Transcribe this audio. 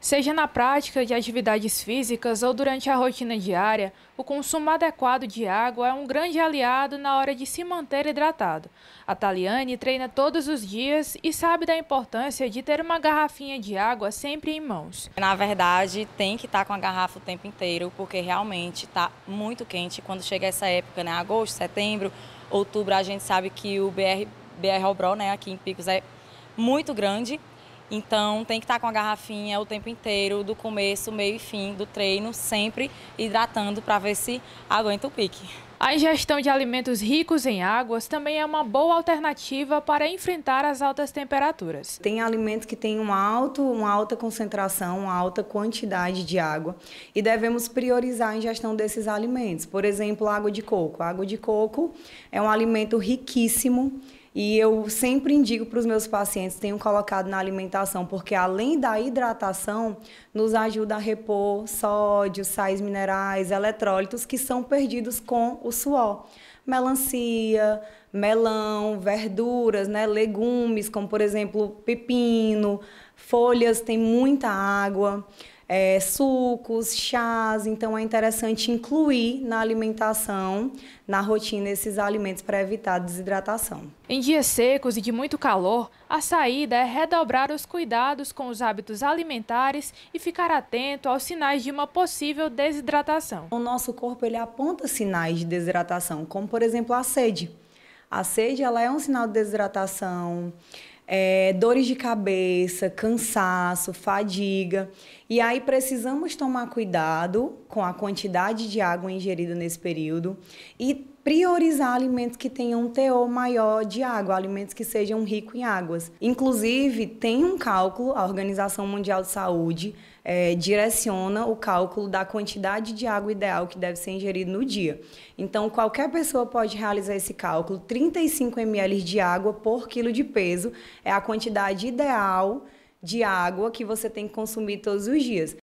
Seja na prática de atividades físicas ou durante a rotina diária, o consumo adequado de água é um grande aliado na hora de se manter hidratado. A Taliane treina todos os dias e sabe da importância de ter uma garrafinha de água sempre em mãos. Na verdade, tem que estar tá com a garrafa o tempo inteiro, porque realmente está muito quente. Quando chega essa época, né, agosto, setembro, outubro, a gente sabe que o BR, BR Obró, né, aqui em Picos, é muito grande então tem que estar com a garrafinha o tempo inteiro, do começo, meio e fim do treino, sempre hidratando para ver se aguenta o pique. A ingestão de alimentos ricos em águas também é uma boa alternativa para enfrentar as altas temperaturas. Tem alimentos que têm um alto, uma alta concentração, uma alta quantidade de água e devemos priorizar a ingestão desses alimentos. Por exemplo, água de coco. A água de coco é um alimento riquíssimo e eu sempre indico para os meus pacientes, tenham colocado na alimentação, porque além da hidratação, nos ajuda a repor sódio, sais minerais, eletrólitos que são perdidos com o suor. Melancia, melão, verduras, né, legumes, como por exemplo pepino, folhas, tem muita água é, sucos, chás. Então é interessante incluir na alimentação, na rotina, esses alimentos para evitar desidratação. Em dias secos e de muito calor, a saída é redobrar os cuidados com os hábitos alimentares e ficar atento aos sinais de uma possível desidratação. O nosso corpo ele aponta sinais de desidratação, como por exemplo a sede. A sede ela é um sinal de desidratação é, dores de cabeça, cansaço, fadiga. E aí precisamos tomar cuidado com a quantidade de água ingerida nesse período e priorizar alimentos que tenham um teor maior de água, alimentos que sejam ricos em águas. Inclusive, tem um cálculo, a Organização Mundial de Saúde é, direciona o cálculo da quantidade de água ideal que deve ser ingerida no dia. Então, qualquer pessoa pode realizar esse cálculo. 35 ml de água por quilo de peso é a quantidade ideal de água que você tem que consumir todos os dias.